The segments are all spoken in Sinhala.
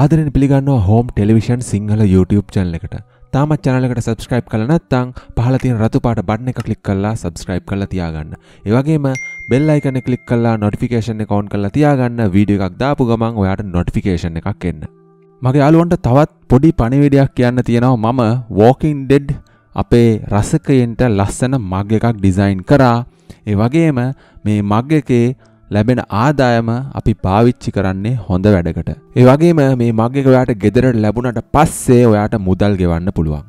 ආදරෙන් පිළිගන්නවා home television Sinhala YouTube channel එකට. තාමත් channel එකට subscribe කරලා නැත්නම් පහළ තියෙන රතු පාට බටන් එක click කරලා subscribe කරලා තියාගන්න. ඒ වගේම bell icon එක click කරලා notification එක on කරලා තියාගන්න වීඩියෝ එකක් දාපු ගමන් ඔයාට notification එකක් එන්න. මගේ යාළුවන්ට තවත් පොඩි පණිවිඩයක් කියන්න තියෙනවා මම Walking Dead අපේ රසකයෙන්ට ලස්සන මග් එකක් ඩිසයින් කරා. ඒ වගේම මේ මග් එකේ ලැබෙන ආදායම අපි පාවිච්චි කරන්නේ හොඳ වැඩකට. ඒ වගේම මේ මග්ගෙක ඔයාට ගෙදරට ලැබුණට පස්සේ ඔයාට මුදල් ගෙවන්න පුළුවන්.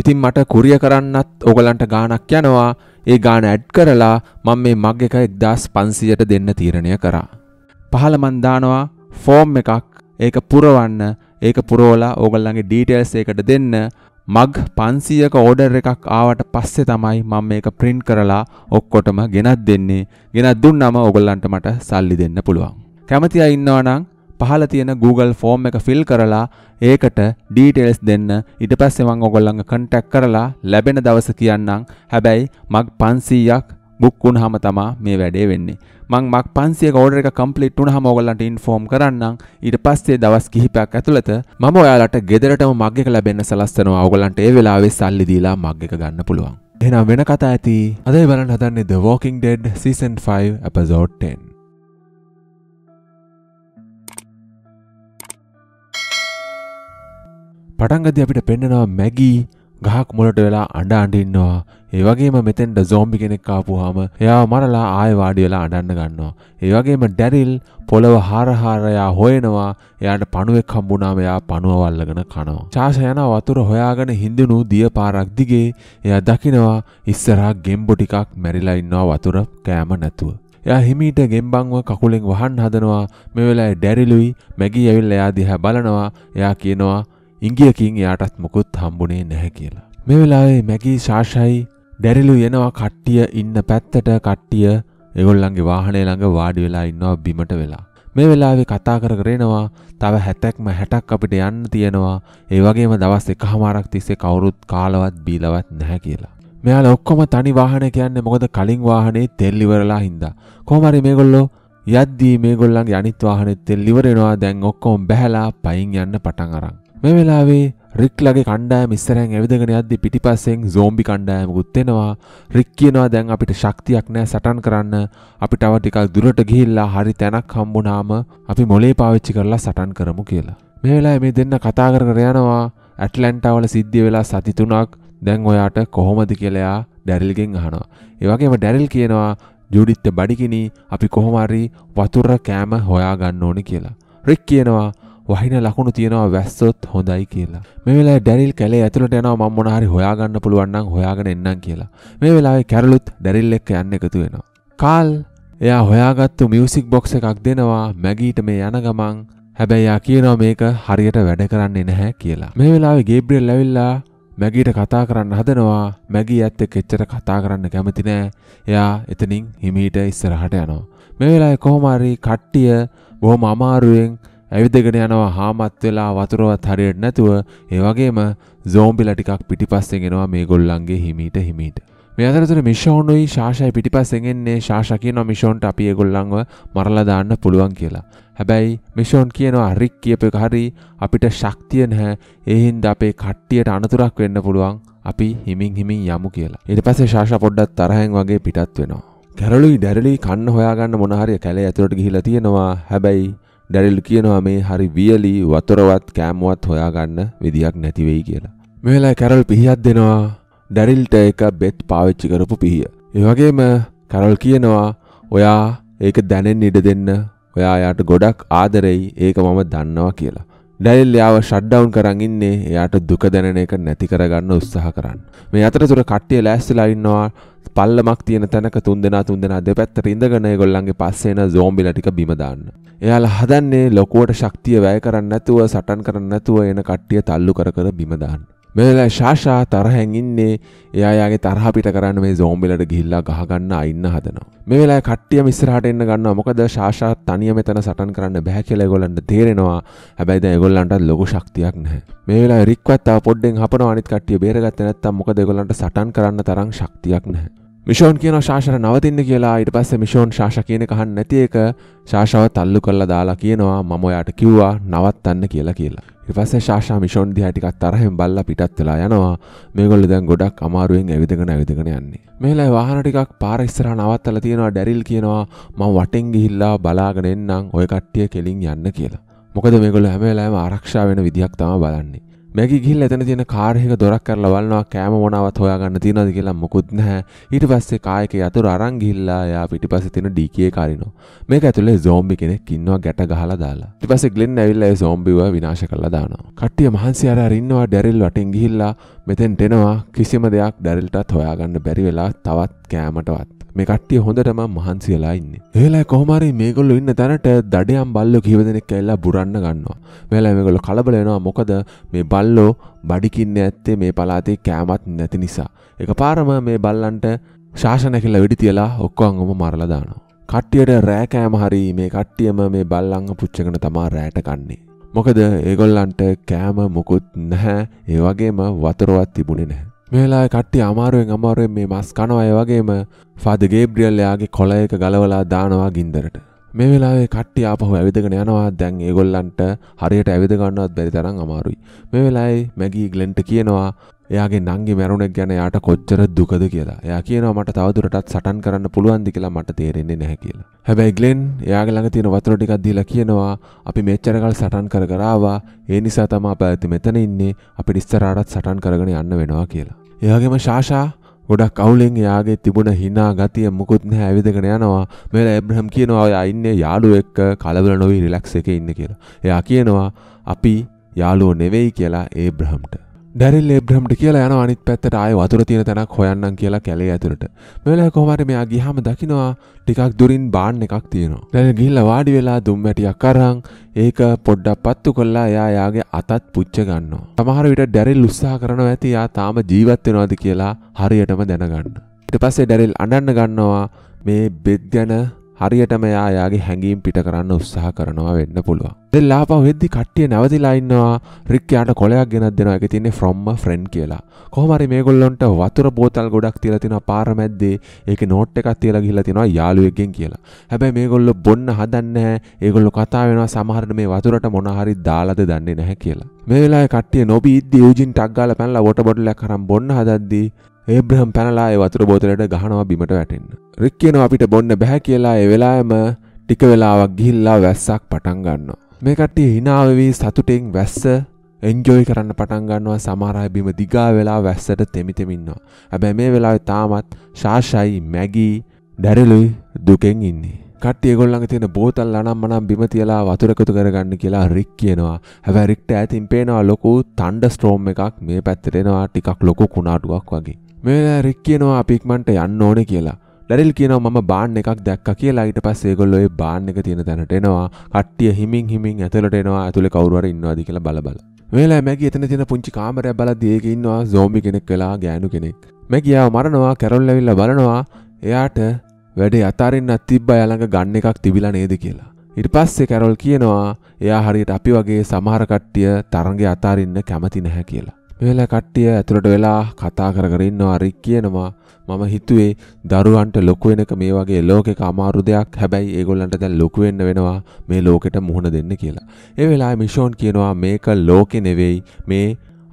ඉතින් මට කුරිය කරන්නත් ඕගලන්ට ගානක් යනවා. ඒ ගාන ඇඩ් කරලා මම මේ මග් එක 1500ට දෙන්න තීරණය කරා. පහළ මන් දානවා ෆෝම් එකක්. ඒක පුරවන්න. ඒක පුරවලා ඕගල්ලන්ගේ ඩීටේල්ස් ඒකට දෙන්න. මග් පන්සියක ඕඩර් එකක් ආවට පස්සේ තමයි මම මේක ප්‍රින්ට් කරලා ඔක්කොටම ගෙනත් දෙන්නේ ගෙනත් දුන්නම ඔගොල්ලන්ට මට සල්ලි දෙන්න පුළුවන්. කැමති අය ඉන්නවනම් පහල තියෙන Google ෆෝම් එක ෆිල් කරලා ඒකට ඩීටේල්ස් දෙන්න ඊට පස්සේ මම ඔයගොල්ලන්ව කන්ටැක්ට් කරලා ලැබෙන දවස කියන්නම්. හැබැයි මග් 500ක් බුක් වුණාම තමා මේ වැඩේ වෙන්නේ. මං මක් 500ක ඕඩර් එක කම්ප්ලීට් වුණාම ඔයගලන්ට ඉන්ෆෝම් කරන්නම්. ඊට පස්සේ දවස් කිහිපයක් ඇතුළත මම ඔයාලට ගෙදරටම මග් එක ලැබෙන්න සලස්වනවා. ඔයගලන්ට ඒ වෙලාවේ සල්ලි දීලා මග් එක ගන්න පුළුවන්. එහෙනම් වෙන කතා ඇති. අද බලන්න හදන්නේ The Walking Dead Season 5 Episode 10. පටන්ගදදි අපිට පෙන්නවා මැගී ගහක් මුලට වෙලා අඬ අඬින්නවා. ඒ වගේම මෙතෙන්ට zombie කෙනෙක් ආපුවාම එයාව මරලා ආයෙ වාඩි වෙලා අඬන්න ගන්නවා. ඒ වගේම ඩැරිල් පොළව හාරහාර එයා හොයනවා. එයාට පණුවෙක් හම්බුනාම එයා පණුව වල්ලගෙන කනවා. චාෂ යන වතුර හොයාගෙන හින්දුණු දිය පාරක් දිගේ එයා දකිනවා ඉස්සරහා ගෙම්බු ටිකක් මැරිලා ඉන්නවා වතුර කෑම නැතුව. එයා හිමීට ගෙම්බංව කකුලෙන් වහන් හදනවා. මේ වෙලාවේ ඩැරිලුයි මැගි ඇවිල්ලා එයා දිහා බලනවා. එයා කියනවා ඉංගියකින් එයාටත් මොකුත් හම්බුනේ නැහැ කියලා. මේ වෙලාවේ මැගී ශාෂයි දැරිලු යනවා කට්ටිය ඉන්න පැත්තට කට්ටිය ඒගොල්ලන්ගේ වාහනේ ළඟ වාඩි වෙලා ඉන්නවා බිමට වෙලා. මේ වෙලාවේ කතා කර කර එනවා තව 70ක්ම 60ක් අපිට යන්න තියෙනවා. ඒ වගේම දවස් එකහමාරක් තිස්සේ කවුරුත් කාලවත් බීලවත් නැහැ කියලා. මෙයාලා ඔක්කොම තනි වාහනේ කියන්නේ මොකද කලින් වාහනේ තෙල් ඉවරලා හින්දා. කොහොම හරි මේගොල්ලෝ යද්දී මේගොල්ලන්ගේ අනිත් වාහනේ තෙල් ඉවර වෙනවා දැන් ඔක්කොම බැහැලා පයින් යන්න පටන් අරන්. මේ වෙලාවේ රික්ලගේ කණ්ඩායම ඉස්සරහන් ඇවිදගෙන යද්දි පිටිපස්සෙන් zombie කණ්ඩායමකුත් එනවා. රික් කියනවා දැන් අපිට ශක්තියක් නැහැ සටන් කරන්න. අපි තව ටිකක් දුරට ගිහිල්ලා හරි තැනක් හම්බුනාම අපි මොලේ පාවිච්චි කරලා සටන් කරමු කියලා. මේ වෙලාවේ මේ දෙන්න කතා කර කර යනවා. ඇටලන්ටාවල සිද්ධිය වෙලා සති තුනක් දැන් ඔයාට කොහොමද කියලා ඩැරිල්ගෙන් අහනවා. ඒ වගේම ඩැරිල් කියනවා ජුඩිත්ට බඩිකිනි අපි කොහොම හරි වතුර කෑම හොයා ගන්න ඕනේ කියලා. රික් කියනවා වහින ලකුණු තියෙනවා වැස්සොත් හොඳයි කියලා. මේ වෙලාවේ ඩැරිල් කැලේ ඇතුළට යනවා මම මොන හරි හොයාගන්න පුළුවන් නම් හොයාගෙන එන්නම් කියලා. මේ වෙලාවේ කැරලුත් ඩැරිල් එක්ක යන්න එකතු වෙනවා. කාල් එයා හොයාගත්තු මියුසික් බොක්ස් එකක් දෙනවා මැගීට මේ යන ගමන් හැබැයි යා කියනවා මේක හරියට වැඩ කරන්නේ නැහැ කියලා. මේ වෙලාවේ ගේබ්‍රියෙල් ඇවිල්ලා මැගීට කතා කරන්න හදනවා මැගී ඇත්ත කෙච්චර කතා කරන්න කැමති නෑ එයා එතනින් හිමීට ඉස්සරහට යනවා. මේ වෙලාවේ කොහොම හරි කට්ටිය බොහොම අමාරුවෙන් ඇවිදගෙන යනවා හාමත් වෙලා වතුරවත් හරියට නැතුව ඒ වගේම සෝම්බිලා ටිකක් පිටිපස්සෙන් එනවා මේ ගොල්ලන්ගේ හිමීට හිමීට. මේ අතරතුර මිෂෝනුයි ශාෂය පිටිපස්සෙන් එන්නේ ශාෂ කියනවා මිෂෝන්ට අපි ඒගොල්ලන්ව මරලා දාන්න පුළුවන් කියලා. හැබැයි මිෂෝන් කියනවා රික් කියප එක හරි අපිට ශක්තිය නැහැ. ඒ හින්දා අපේ කට්ටියට අනතුරක් වෙන්න පුළුවන්. අපි හිමින් හිමින් යමු කියලා. ඊට පස්සේ ශාෂ පොඩ්ඩක් තරහෙන් වගේ පිටත් වෙනවා. කැරළුයි ඩැරළුයි කන්න හොයාගන්න මොන හරි කැලේ ඇතුළට ගිහිලා තියෙනවා. හැබැයි ඩැරිල් කියනවා මේ හරි වියලි වතුරවත් කෑමුවත් හොයාගන්න විදිහක් නැතිවෙයි කියලා. මෙවෙලා කැරල් පිහියක් දෙනවා ඩැරිල්ට එක බෙත් පාවිච්චි කරපු පිහිය. ඒවගේම කැරල් කියනවා ඔයා ඒක දැනෙන් ඉඩ දෙන්න ඔයා යාට ගොඩක් ආදරෙයි ඒක මම දන්නවා කියලා. ඩැල් යාව ෂඩ්ඩවුන් කරන් ඉන්නේ එයාට දුක දැනෙන එක නැති කරගන්න උත්සාහ කරන්න. මේ අතරතුර කට්ටිය ලෑස්තිලා ඉන්නවා පල්ලමක් තියෙන තැනක තුන් දෙනා තුන් දෙනා දෙපැත්තට ඉඳගෙන ඒගොල්ලන්ගේ පස්සේ එන zombieලා ටික බිම දාන්න. එයාලා හදන්නේ ලොකුවට ශක්තිය වැය කරන්නේ නැතුව සටන් කරන්නේ නැතුව එන කට්ටිය තල්ලු කර කර බිම දාන්න. මෙලා ශාෂා තරහැන් ඉන්නේ එයායාගේ තරහ පිට කරන්න මේ zombieලට ගිහිල්ලා ගහගන්න අයින්න හදනවා. මේ වෙලාවේ කට්ටියම ඉස්සරහට එන්න ගන්නවා. මොකද ශාෂා තනිය මෙතන සටන් කරන්න බෑ කියලා ඒගොල්ලන්ට තේරෙනවා. හැබැයි දැන් ඒගොල්ලන්ට ලොකු ශක්තියක් නැහැ. මේ වෙලාවේ රික්වත් තව පොඩ්ඩෙන් හපනවා අනිත් කට්ටිය බේරගත්තේ නැත්තම් මොකද ඒගොල්ලන්ට සටන් කරන්න තරම් ශක්තියක් නැහැ. මිෂෝන් කියන ශාෂර නවතින්න කියලා ඉට පස්ස මිෂෝන් ශාෂ කියන කහන්න නැති එක ශාෂාව තල්ලු කල්ල දාලා කියනවා මම ඔයාට කිව්වා නවත්තන්න කියලා කියලා. ඉපස්ස ශාෂා මිෂෝන් දිහටිකත් තරහෙන් බල්ල පිටත් වෙලා යනවා මේගොල්ල දැන් ගොඩක් අමාරුවෙන් ඇවිදගෙන ඇවිදගෙන යන්නේ. මේලා වාහන ටිකක් පාර ඉස්සරහ නවත්තලා තියෙනවා ඩැරිල් කියනවා මම වටෙන් ගිහිල්ලා බලාගෙන එන්නම් ඔය කට්ටිය කෙලින් යන්න කියලා. මොකද මේගොල්ල හැම වෙලාවෙම ආරක්ෂා වෙන විදිහක් තමයි බලන්නේ. මැග ගිල් ඇතන තියෙන කාරහෙක දොරක් කර ලවල්නවා කෑම මොනාවත් හොයාගන්න තියෙනද කියලා මුකුත් නැහැ ඊට පස්සේ කායක යතුර අරන් ගිහිල්ලා එයා පිටිපස්සේ තියෙන ඩීකේ කරිනවා මේක ඇතුලේ zombie කෙනෙක් ඉන්නවා ගැට ගහලා දාලා පස ගලෙන් ඇවිල්ල සෝම්බිව විනාශ කල්ලා දානවා කට්ටිය මහන්සි අර ඉන්නවා ඩැරිල් වටින් ගිහිල්ලා මෙතෙන්ටෙනවා කිසිම දෙයක් ඩැරිල්ටත් හොයාගන්න බැරි වෙලා තවත් කෑමටවත් මේ කට්ටිය හොඳටම මහන්සියලා ඉන්න. ඒලා කොහමරි මේගොල්ලු ඉන්න තැනට දඩයම් බල්ලෝ කිව දෙනෙක් ඇල්ලා බුරන්න ගන්නවා. මෙලා මේගොල්ලෝ කලබල වෙනවා මොකද මේ බල්ලෝ බඩිකින්න ඇත්තේ මේ පලාතේ කෑමත් නැති නිසා. එකපාරම මේ බල්ලන්ට ශාසන කියලා වෙඩි තියලා ඔක්කොම මරලා දානවා. කට්ටියට රෑකෑම හරි මේ කට්ටියම මේ බල්ලංග පුච්චකන තමා රෑට කන්නේ. මොකද ඒගොල්ලන්ට කෑම මොකුත් නැහැ ඒවගේම වතුරුවත් තිබුණෙ නැහැ. මේලා කට්ටි අමාරුවෙන් අමාරුවෙන් මේ මස් කනවා ඒවගේම ෆාද ගේබ්‍රියල්ලයාගේ කොලයක ගලවලා දානවා ගින්දරට. මේ වෙලාවේ කට්ටි ආපහු ඇවිදගෙන යනවා දැන් ඒගොල්ලන්ට හරියට ඇවිදගන්නවත් බැරි තරම් අමාරුයි. මේ වෙලාවේ මැගී ග්ලෙන්ට කියනවා එයාගේ නංගි මැරුණෙක් ගැන යාට කොච්චර දුකද කියලා එයා කියනවා මට තවදුරටත් සටන් කරන්න පුළුවන්දි කියලා මට තේරෙන්නේ නැහැ කියලා. හැබැයි ග්ලෙන් එයාගේ ළඟ තියෙන වතුර ටිකක් දීලා කියනවා අපි මෙච්චර කල් සටන් කර කර ආවා ඒ නිසා තමයි අපි ඇත්තේ මෙතන ඉන්නේ අපිට ඉස්සරහටත් සටන් කරගෙන යන්න වෙනවා කියලා. එයාගේම ශාෂා ගොඩක් අවුලෙන් එයාගේ තිබුණ හිනා ගතිය මුකුත් නැහැ ඇවිදගෙන යනවා. මෙල ඒබ්‍රහම් කියනවා එයා ඉන්නේ යාළුවෙක් එක්ක කලබල නොවි රිලැක්ස් එකේ ඉන්න කියලා. එයා කියනවා අපි යාළුවෝ නෙවෙයි කියලා ඒබ්‍රහම්ට. දැරිල් ඒබ්‍රහම්ට කියලා යන අනිත් පැත්තට ආය වතුර තියෙන තැනක් හොයන්නම් කියලා කැලේ ඇතුළට. මෙලෑ කොහමද මෙයා ගිහම දකිනවා ටිකක් දුරින් බාන් එකක් තියෙනවා. දැන් ගිහිල්ලා වාඩි වෙලා දුම්මැටියක් අරන් ඒක පොඩ්ඩක් පත්තු කළා එයා යාගේ අතත් පුච්ච ගන්නවා. සමහර විට ඩැරිල් උත්සාහ කරනවා ඇති එයා තාම ජීවත් වෙනවද කියලා හරියටම දැනගන්න. ඊට පස්සේ ඩැරිල් අඬන්න ගන්නවා මේ බෙත් ගැන හරියටම එයා යාගේ හැඟීම් පිට කරන්න උත්සාහ කරනවා වෙන්න පුළුවන්. දැන් ලාපා වෙද්දි කට්ටිය නැවතිලා ඉන්නවා. රික් යාට කොලයක් ගෙනත් දෙනවා. ඒකේ තියෙන්නේ from a friend කියලා. කොහොම හරි මේගොල්ලන්ට වතුර බෝතල් ගොඩක් තියලා තිනවා පාර මැද්දේ. ඒකේ නෝට් එකක් තියලා ගිහිල්ලා තිනවා යාළුවෙක්ගෙන් කියලා. හැබැයි මේගොල්ලෝ බොන්න හදන්නේ නැහැ. ඒගොල්ලෝ කතා වෙනවා සමහරට මේ වතුරට මොන හරි දාලාද දන්නේ නැහැ කියලා. මේ වෙලාවේ කට්ටිය නොබී ඉද්දි යූජින් ටක් ගාලා පැනලා වොටර් බොටල් එකක් අරන් බොන්න හදද්දී ඒබ්‍රහම් පැනලා ඒ වතුර බෝතලට ගහනවා බිමට වැටෙන්න. රික් කියනවා අපිට බොන්න බෑ කියලා ඒ වෙලාවෙම ටික වෙලාවක් ගිහිල්ලා වැස්සක් පටන් ගන්නවා. මේ කට්ටිය hina වෙවි සතුටෙන් වැස්ස එන්ජොයි කරන්න පටන් ගන්නවා සමහර අය බිම දිගා වෙලා වැස්සට තෙමි තෙමි ඉන්නවා. හැබැයි මේ වෙලාවේ තාමත් ශාෂයි, මැගි, ඩැරලුයි දුකෙන් ඉන්නේ. කට්ටිය ගොල්ලඟ තියෙන බෝතල් අනම් මනම් බිම තියලා වතුර එකතු කරගන්න කියලා රික් කියනවා. හැබැයි රික්ට ඈතින් පේනවා ලොකු තණ්ඩ ස්ටෝම් එකක් මේ පැත්තට එනවා ටිකක් ලොකු කුණාටුවක් වගේ. මේලා රික් කියනවා අපික්මන්ට යන්න ඕන කියලා ලැරිල් කියනවා මම බාන්න එකක් දැක්ක කියලා ඊට පස්සේ ඒගොල්ලෝ ඒ බාන්න එක තියෙන තැනට එනවා කට්ටිය හිමින් හිමින් ඇතුළට එනවා ඇතුළේ කවුරු හරි ඉන්නවාද කියලා බල බල මේලා මැගි එතන තියෙන පුංචි කාමරයක් බලද්දී ඒකේ ඉන්නවා zombie කෙනෙක් වෙලා ගෑනු කෙනෙක් මැගියාව මරනවා කැරොල් ඇවිල්ලා බලනවා එයාට වැඩේ අතාරින්නත් තිබ්බා ළඟ ගන්න එකක් තිබිලා නේද කියලා ඉට පස්සේ කැරොල් කියනවා එයා හරියට අපි වගේ සමහරකට්ටිය තරග අතාරන්න කැමති නැහැ කියලා. මෙල කට්ටිය ඇතුළට වෙලා කතා කරගරන්නවා රික් කියනවා මම හිතුවේ දරුවන්ට ලොකුවෙනක මේ වගේ ලෝකෙක අමාරු දෙයක් හැබැයි ඒගොල්ලන්ට දැන් ලොකුවෙන්න වෙනවා මේ ලෝකෙට මුහුණ දෙන්න කියලා. ඒ වෙලා මිෂෝන් කියනවා මේක ලෝකෙ නෙවෙයි මේ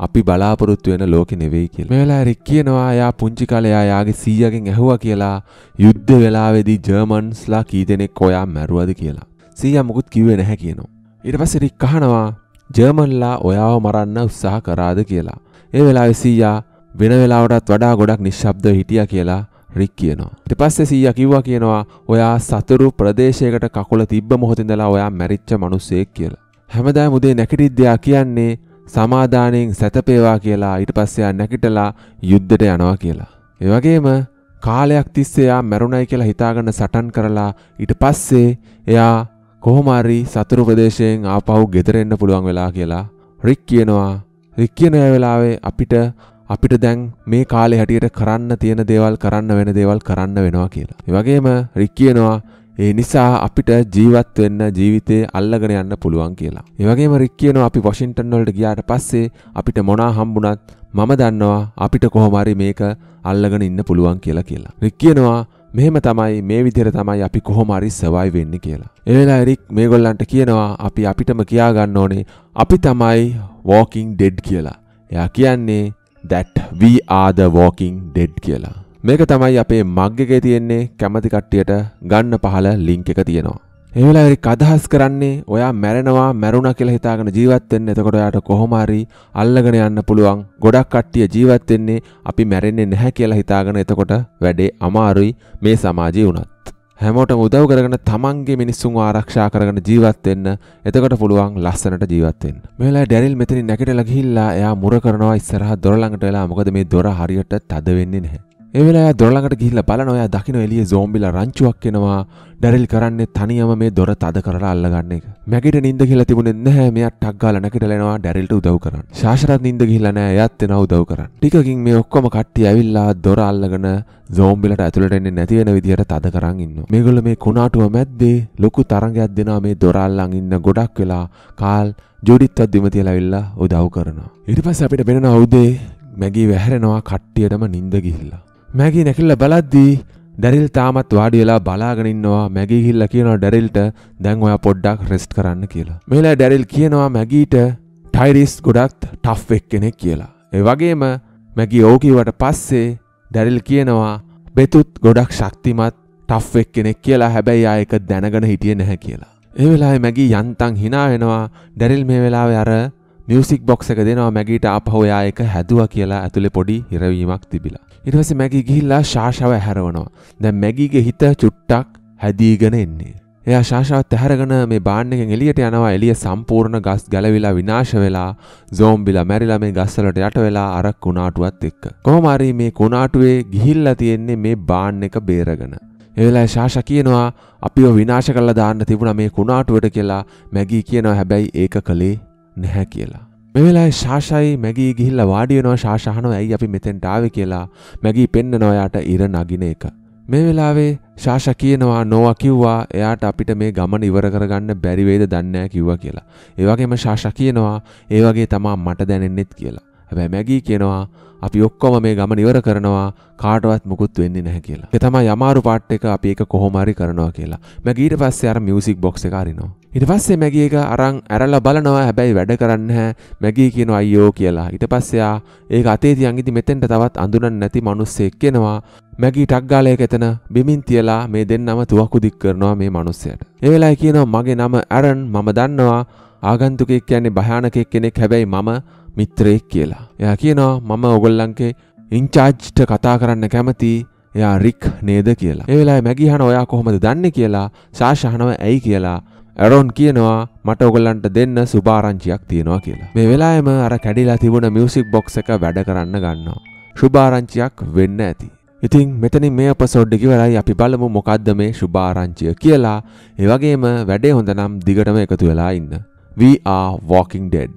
අපි බලාපොරොත්තු වෙන ලෝක නෙවෙයි කියලා. මේ වෙලාවේ රික් කියනවා එයා පුංචි කාලේ එයා යාගේ සීයාගෙන් ඇහුවා කියලා යුද්ධ වෙලාවේදී ජර්මන්ස්ලා කී දෙනෙක් ඔයා මැරුවද කියලා. සීයා මොකුත් කිව්වේ නැහැ කියනවා. ඊට පස්සේ රික් අහනවා ජර්මන්ලා ඔයාව මරන්න උත්සාහ කරාද කියලා. ඒ වෙලාවේ සීයා වෙන වෙලාවටත් වඩා ගොඩක් නිශ්ශබ්දව හිටියා කියලා රික් කියනවා. ඊට පස්සේ සීයා කිව්වා කියනවා ඔයා සතුරු ප්‍රදේශයකට කකුල තිබ්බ මොහොතේදලා ඔයා මැරිච්ච මිනිසෙක් කියලා. හැමදාම උදේ නැගිටිද්දී කියන්නේ සමාදානයෙන් සැතපේවා කියලා ඊට පස්සේ නැගිටලා යුද්ධයට යනවා කියලා. ඒ වගේම කාලයක් තිස්සේ එයා මැරුණයි කියලා හිතාගෙන සටන් කරලා ඊට පස්සේ එයා කොහොමාරි සතුරු ප්‍රදේශයෙන් ආපහු ගෙදරෙන්න පුළුවන් වෙලා කියලා රික් කියනවා රික් කියන වෙලාවේ අපිට අපිට දැන් මේ කාලේ හැටියට කරන්න තියෙන දේවල් කරන්න වෙන දේවල් කරන්න වෙනවා කියලා. ඒ වගේම රික් කියනවා ඒ නිසා අපිට ජීවත් වෙන්න ජීවිතේ අල්ලගෙන යන්න පුළුවන් කියලා. ඒ වගේම රික් කියනවා අපි වොෂින්ටන් වලට ගියාට පස්සේ අපිට මොනා හම්බුණත් මම දන්නවා අපිට කොහොම හරි මේක අල්ලගෙන ඉන්න පුළුවන් කියලා කියලා. රික් කියනවා මෙහෙම තමයි මේ විදිහට තමයි අපි කොහොම හරි සර්වයිව් වෙන්නේ කියලා. ඒ වෙලාව එරික් මේගොල්ලන්ට කියනවා අපි අපිටම කියා ගන්න ඕනේ අපි තමයි walking dead කියලා. එයා කියන්නේ that we are the walking dead කියලා. මේක තමයි අපේ මග් එකේ තියෙන්නේ කැමති කට්ටියට ගන්න පහල ලින්ක් එක තියෙනවා. ඒ වෙලාවේ අදහස් කරන්නේ ඔයා මැරෙනවා මැරුණා කියලා හිතාගෙන ජීවත් වෙන්න. එතකොට ඔයාට කොහොම හරි අල්ලගෙන යන්න පුළුවන්. ගොඩක් කට්ටිය ජීවත් වෙන්නේ අපි මැරෙන්නේ නැහැ කියලා හිතාගෙන එතකොට වැඩේ අමාරුයි මේ සමාජයේ උනත්. හැමෝටම උදව් කරගෙන තමන්ගේ මිනිස්සුන් ආරක්ෂා කරගෙන ජීවත් වෙන්න. එතකොට පුළුවන් ලස්සනට ජීවත් වෙන්න. මේ වෙලාවේ ඩැරිල් මෙතනින් නැගිටලා ගිහිල්ලා එයා මුර කරනවා ඉස්සරහ දොර ළඟට වෙලා. මොකද මේ දොර හරියට තද වෙන්නේ නැහැ. එවෙලා දොරළඟට ගිහිල්ලා බලන ඔයා දකින්න එළියේ zombieලා රංචුවක් එනවා ඩැරිල් කරන්නේ තනියම මේ දොර තද කරලා අල්ලගන්න එක මැගිට නිින්ද කියලා තිබුණෙත් නැහැ මෙයා ටක් ගාලා නැගිටලා එනවා ඩැරිල්ට උදව් කරන්න ශාශරත් නිින්ද ගිහිල්ලා නැහැ එයාත් එනවා උදව් කරන්න ටිකකින් මේ ඔක්කොම කට්ටිය ඇවිල්ලා දොර අල්ලගෙන zombieලට ඇතුළට එන්නේ නැති වෙන විදිහට තද කරන් ඉන්නවා මේගොල්ලෝ මේ කුණාටුව මැද්දේ ලොකු තරඟයක් දෙනවා මේ දොර අල්ලන් ඉන්න ගොඩක් වෙලා කාල් ජොඩිත්වත් බිම තියලා ඇවිල්ලා උදව් කරනවා ඊට පස්සේ අපිට වෙනවා උදේ මැගී වැහැරෙනවා කට්ටියටම නිින්ද ගිහිල්ලා මැගේ නැකිල්ල බලද්දී ඩැරිල් තාමත් වාඩි වෙලා බලාගෙනන්නවා මැගේ හිල්ල කියනවා ඩැරිල්ට දැන් ඔයා පොඩ්ඩක් රෙස්ට් කරන්න කියලා. මෙලා ඩැරිල් කියනවා මැගීට ටයිරිස් ගොඩත් ටෆ්වෙක් කෙනෙක් කියලා. ඒ වගේම මැගි ඕකිවට පස්සේ දැරිල් කියනවා බෙතුත් ගොඩක් ශක්තිමත් ටෆ්වෙක් කෙනෙක් කියලා හැබැයි ආයක දැනගෙන හිටිය නැහැ කියලා. ඒ වෙලා මැගි යන්තන් හිනාවෙනවා ඩැරිල් මේ වෙලාව අර මියසික් බොක්ස එක දෙනවා මැගේට ආපහෝයා එක හැදුව කියලා ඇතුළෙ පොඩි හිරවීමක් තිබිලා. ඉටවස මැගි ගිහිල්ලා ශාෂාව හැරවනවා. දැ මැගීගේ හිත චුට්ටක් හැදීගෙන එන්නේ. එයා ශාෂාවත් ඇහැරගෙන මේ බාන්නකෙන් එලියට යනවා එලිය සම්පූර්ණ ගස් ගැලවිලා විනාශ වෙලා සෝම්බිලා මැරිලා මේ ගස්වලට යට වෙලා අර කුණාටුවත් එක්ක. කොහොමාරී මේ කුණාටුවේ ගිහිල්ලා තියෙන්නේ මේ බාන්න එක බේරගෙන. එවෙලා ශාෂ කියනවා අපිව විනාශ කරලා දාන්න තිබුණ මේ කුණාටුවට කියලා මැගී කියනවා හැබැයි ඒක කළේ නැහැ කියලා. මෙවෙලා ශාෂයි මැගී ගිහිල්ල වාඩියනවා ශාෂහනව ඇයි අපි මෙතෙන් ටාව කියලා මැගී පෙන්න නොයාට ඉර නගින එක. මේ වෙලාවේ ශාෂ කියනවා නොව කිව්වා එයාට අපිට මේ ගමන ඉවර කරගන්න බැරිවේද දන්නෑ කිව්වා කියලා. ඒවගේම ශාෂ කියනවා ඒවගේ තමා මට දැනෙන්නෙත් කියලා. හැබැ මැගී කියනවා අපි ඔක්කොම මේ ගම නිවර කරනවා කාටවත් මුකුත් වෙන්නේ නැහැ කියලා. ඒක තමයි අමාරු පාට් එක අපි ඒක කොහොම හරි කරනවා කියලා. මැගී ඊට පස්සේ අර මියුසික් බොක්ස් එක අරිනවා. ඊට පස්සේ මැගී එක අරන් ඇරලා බලනවා හැබැයි වැඩ කරන්නේ නැහැ. මැගී කියනවා අයියෝ කියලා. ඊට පස්සේ ඒක අතේ තියන් ඉදි මෙතෙන්ට තවත් අඳුනන්නේ නැති මිනිස්සෙක් එනවා. මැගී ටක් ගාලා ඒක එතන බිමින් තියලා මේ දෙන්නම තුවක්කු දික් කරනවා මේ මිනිස්සයාට. ඒ වෙලාවේ කියනවා මගේ නම ඇරන් මම දන්නවා ආගන්තුකෙක් කියන්නේ භයානකෙක් කෙනෙක් හැබැයි මම මිත්‍රයෙක් කියලා. එයා කියනවා මම ඔගොල්ලන්ගේ ඉංචාජ්ට කතා කරන්න කැමති එයා රික් නේද කියලා. ඒ වෙලාවේ මැගි අහන ඔයා කොහොමද දන්නේ කියලා සාෂ් අහනවා ඇයි කියලා. ඇරොන් කියනවා මට ඔගොල්ලන්ට දෙන්න සුභාරංචියක් තියෙනවා කියලා. මේ වෙලාවෙම අර කැඩිලා තිබුණ මියුසික් බොක්ස් එක වැඩ කරන්න ගන්නවා. සුභාරංචියක් වෙන්න ඇති. ඉතින් මෙතනින් මේ අපසෝඩ්ඩ කිවරයි අපි බලමු මොකද්ද මේ සුභාරංචිය කියලා. ඒ වගේම වැඩේ හොඳනම් දිගටම එකතු වෙලා ඉන්න. We are walking dead.